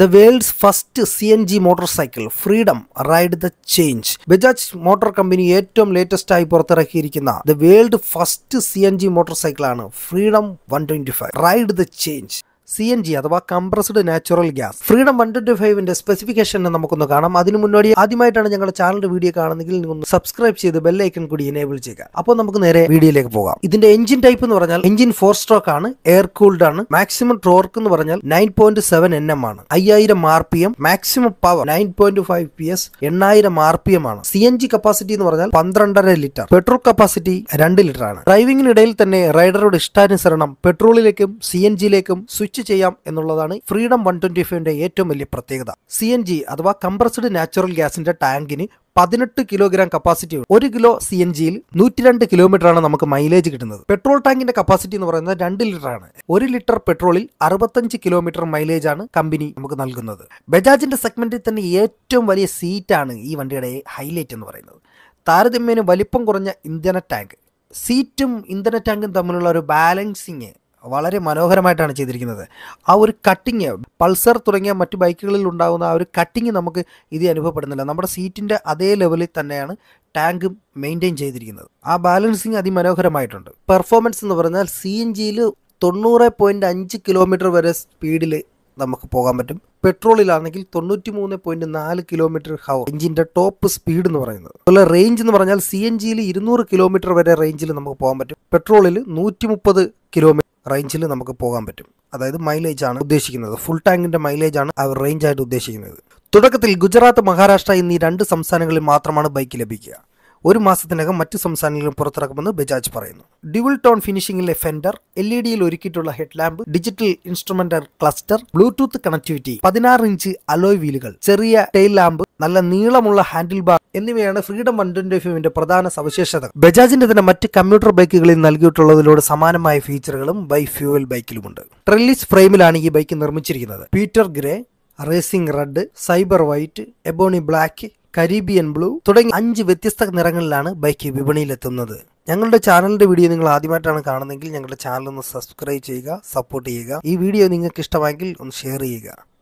the world's first C N G motorcycle freedom ride the change Bajaj motor company ഏറ്റവും latest ആയി പുറത്തിറക്കിയിരിക്കുന്ന the world first C N G motorcycle ആണ് freedom one twenty five ride the change C N G അഥവാ compressed natural gas freedom one twenty ഫൈവിന്റെ specification നമുക്കൊന്ന് കാണാം അതിനു മുന്നോടി ആദ്യമായിട്ടാണ് ഞങ്ങളുടെ ചാനലിന്റെ വീഡിയോ കാണുന്നെങ്കിൽ ഒന്ന് സബ്സ്ക്രൈബ് ചെയ്ത് ബെല്ലൈക്കൺ കൂടി എനേബിൾ ചെയ്യുക അപ്പോൾ നമുക്ക് നേരെ വീഡിയോയിലേക്ക് പോകാം ഇതിന്റെ എഞ്ചിൻ ടൈപ്പ് എന്ന് പറഞ്ഞാൽ എഞ്ചിൻ ഫോർ സ്ട്രോക്ക് ആണ് എയർ കൂൾഡ് ആണ് മാക്സിമം ടോർക്ക് എന്ന് പറഞ്ഞാൽ nine point seven N M ആണ് അയ്യായിരം R P M maximum power nine point five P S എണ്ണായിരം ആർ പി എം ആണ് സി എൻ ജി കപ്പാസിറ്റി എന്ന് പറഞ്ഞാൽ പന്ത്രണ്ടര ലിറ്റർ പെട്രോൾ കപ്പാസിറ്റി രണ്ട് ലിറ്റർ ആണ് ഡ്രൈവിംഗിനിടയിൽ തന്നെ റൈഡറുടെ ഇഷ്ടാനുസരണം പെട്രോളിലേക്കും സി എൻ ജിയിലേക്കും സ്വിച്ച് സ്വിച്ച് ചെയ്യാം എന്നുള്ളതാണ് ഫ്രീഡം വൺ ട്വന്റി ഫൈവിന്റെ ഏറ്റവും വലിയ പ്രത്യേകത സി എൻ ജി അഥവാ കംപ്രസ്ഡ് നാച്ചുറൽ ഗ്യാസിന്റെ ടാങ്കിന് പതിനെട്ട് കിലോഗ്രാം കപ്പാസിറ്റി ഒരു കിലോ സി എൻ ജിയിൽ രണ്ട് കിലോമീറ്റർ ആണ് നമുക്ക് മൈലേജ് കിട്ടുന്നത് പെട്രോൾ ടാങ്കിന്റെ കപ്പാസിറ്റി എന്ന് പറയുന്നത് രണ്ട് ലിറ്റർ ആണ് ഒരു ലിറ്റർ പെട്രോളിൽ അറുപത്തഞ്ച് കിലോമീറ്റർ മൈലേജ് ആണ് കമ്പനി നമുക്ക് നൽകുന്നത് ബജാജിന്റെ സെഗ്മെന്റിൽ തന്നെ ഏറ്റവും വലിയ സീറ്റാണ് ഈ വണ്ടിയുടെ ഹൈലൈറ്റ് എന്ന് പറയുന്നത് താരതമ്യേന വലിപ്പം കുറഞ്ഞ ഇന്ധന ടാങ്ക് സീറ്റും ഇന്ധന ടാങ്കും തമ്മിലുള്ള ഒരു ബാലൻസിങ് വളരെ മനോഹരമായിട്ടാണ് ചെയ്തിരിക്കുന്നത് ആ ഒരു കട്ടിങ് പൾസർ തുടങ്ങിയ മറ്റ് ബൈക്കുകളിൽ ഉണ്ടാകുന്ന ആ ഒരു കട്ടിങ് നമുക്ക് ഇത് അനുഭവപ്പെടുന്നില്ല നമ്മുടെ സീറ്റിൻ്റെ അതേ ലെവലിൽ തന്നെയാണ് ടാങ്ക് മെയിൻറ്റെയിൻ ചെയ്തിരിക്കുന്നത് ആ ബാലൻസിങ് അതിമനോഹരമായിട്ടുണ്ട് പെർഫോമൻസ് എന്ന് പറഞ്ഞാൽ സി എൻ ജിയിൽ തൊണ്ണൂറ് പോയിൻ്റ് അഞ്ച് കിലോമീറ്റർ വരെ സ്പീഡിൽ നമുക്ക് പോകാൻ പറ്റും പെട്രോളിലാണെങ്കിൽ തൊണ്ണൂറ്റി മൂന്ന് പോയിന്റ് നാല് കിലോമീറ്റർ ഹവർ എഞ്ചിന്റെ ടോപ്പ് സ്പീഡ് എന്ന് പറയുന്നത് അതുപോലെ റേഞ്ച് എന്ന് പറഞ്ഞാൽ സി എൻ ജിയിൽ ഇരുന്നൂറ് കിലോമീറ്റർ വരെ റേഞ്ചിൽ നമുക്ക് പോകാൻ പറ്റും പെട്രോളിൽ നൂറ്റി മുപ്പത് കിലോമീറ്റർ റേഞ്ചിൽ നമുക്ക് പോകാൻ പറ്റും അതായത് മൈലേജ് ആണ് ഉദ്ദേശിക്കുന്നത് ഫുൾ ടാങ്കിൻ്റെ മൈലേജ് ആണ് അവർ റേഞ്ച് ആയിട്ട് ഉദ്ദേശിക്കുന്നത് തുടക്കത്തിൽ ഗുജറാത്ത് മഹാരാഷ്ട്ര എന്നീ രണ്ട് സംസ്ഥാനങ്ങളിൽ മാത്രമാണ് ബൈക്ക് ലഭിക്കുക ഒരു മാസത്തിനകം മറ്റു സംസ്ഥാനങ്ങളിലും പുറത്തിറക്കുമെന്ന് ബജാജ് പറയുന്നു ഡ്യുവൽ ടോൺ ഫിനിഷിംഗിലെ ഫെൻഡർ എൽ ഇ ഡിയിൽ ഒരുക്കിയിട്ടുള്ള headlamp digital instrumental cluster bluetooth connectivity പതിനാറ് ഇഞ്ച് അലോയ് വീലുകൾ ചെറിയ ടെയിൽ ലാമ്പ് നല്ല നീളമുള്ള ഹാൻഡിൽ ബാർ എന്നിവയാണ് ഫ്രീഡം വൺ ട്വന്റി ഫൈവിന്റെ പ്രധാന സവിശേഷത ബജാജിന്റെ തന്നെ മറ്റ് കമ്പ്യൂട്ടർ ബൈക്കുകളിൽ നൽകിയിട്ടുള്ളതിലൂടെ സമാനമായ ഫീച്ചറുകളും ബൈ ഫ്യൂവൽ ബൈക്കിലുമുണ്ട് ട്രെല്ലിസ് ഫ്രെയിമിലാണ് ഈ ബൈക്ക് നിർമ്മിച്ചിരിക്കുന്നത് pewter grey racing red cyber white ebony black Caribbean blue തുടങ്ങി അഞ്ച് വ്യത്യസ്ത നിറങ്ങളിലാണ് ബൈക്ക് വിപണിയിലെത്തുന്നത് ഞങ്ങളുടെ ചാനലിന്റെ വീഡിയോ നിങ്ങൾ ആദ്യമായിട്ടാണ് കാണുന്നതെങ്കിൽ ഞങ്ങളുടെ ചാനൽ ഒന്ന് സബ്സ്ക്രൈബ് ചെയ്യുക സപ്പോർട്ട് ചെയ്യുക ഈ വീഡിയോ നിങ്ങൾക്ക് ഇഷ്ടമായെങ്കിൽ ഒന്ന് ഷെയർ ചെയ്യുക